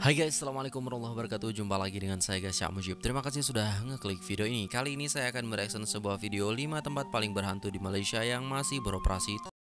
Hai guys, Assalamualaikum warahmatullahi wabarakatuh Jumpa lagi dengan saya guys, Mujib Terima kasih sudah ngeklik video ini Kali ini saya akan mereaction sebuah video 5 tempat paling berhantu di Malaysia yang masih beroperasi